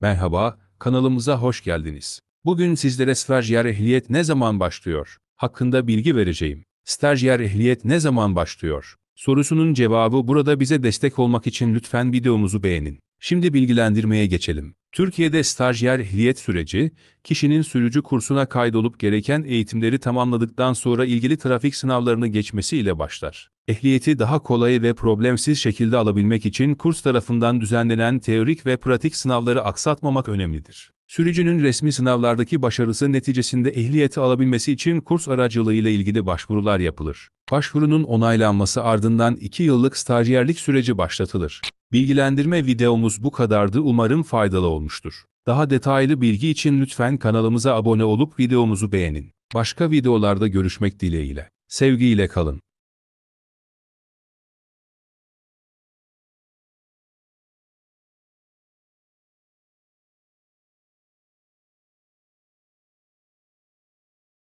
Merhaba, kanalımıza hoş geldiniz. Bugün sizlere stajyer ehliyet ne zaman başlıyor? Hakkında bilgi vereceğim. Stajyer ehliyet ne zaman başlıyor? Sorusunun cevabı burada bize destek olmak için lütfen videomuzu beğenin. Şimdi bilgilendirmeye geçelim. Türkiye'de stajyer ehliyet süreci, kişinin sürücü kursuna kaydolup gereken eğitimleri tamamladıktan sonra ilgili trafik sınavlarını geçmesiyle başlar. Ehliyeti daha kolay ve problemsiz şekilde alabilmek için kurs tarafından düzenlenen teorik ve pratik sınavları aksatmamak önemlidir. Sürücünün resmi sınavlardaki başarısı neticesinde ehliyeti alabilmesi için kurs aracılığıyla ilgili başvurular yapılır. Başvurunun onaylanması ardından 2 yıllık stajyerlik süreci başlatılır. Bilgilendirme videomuz bu kadardı umarım faydalı olmuştur. Daha detaylı bilgi için lütfen kanalımıza abone olup videomuzu beğenin. Başka videolarda görüşmek dileğiyle. Sevgiyle kalın.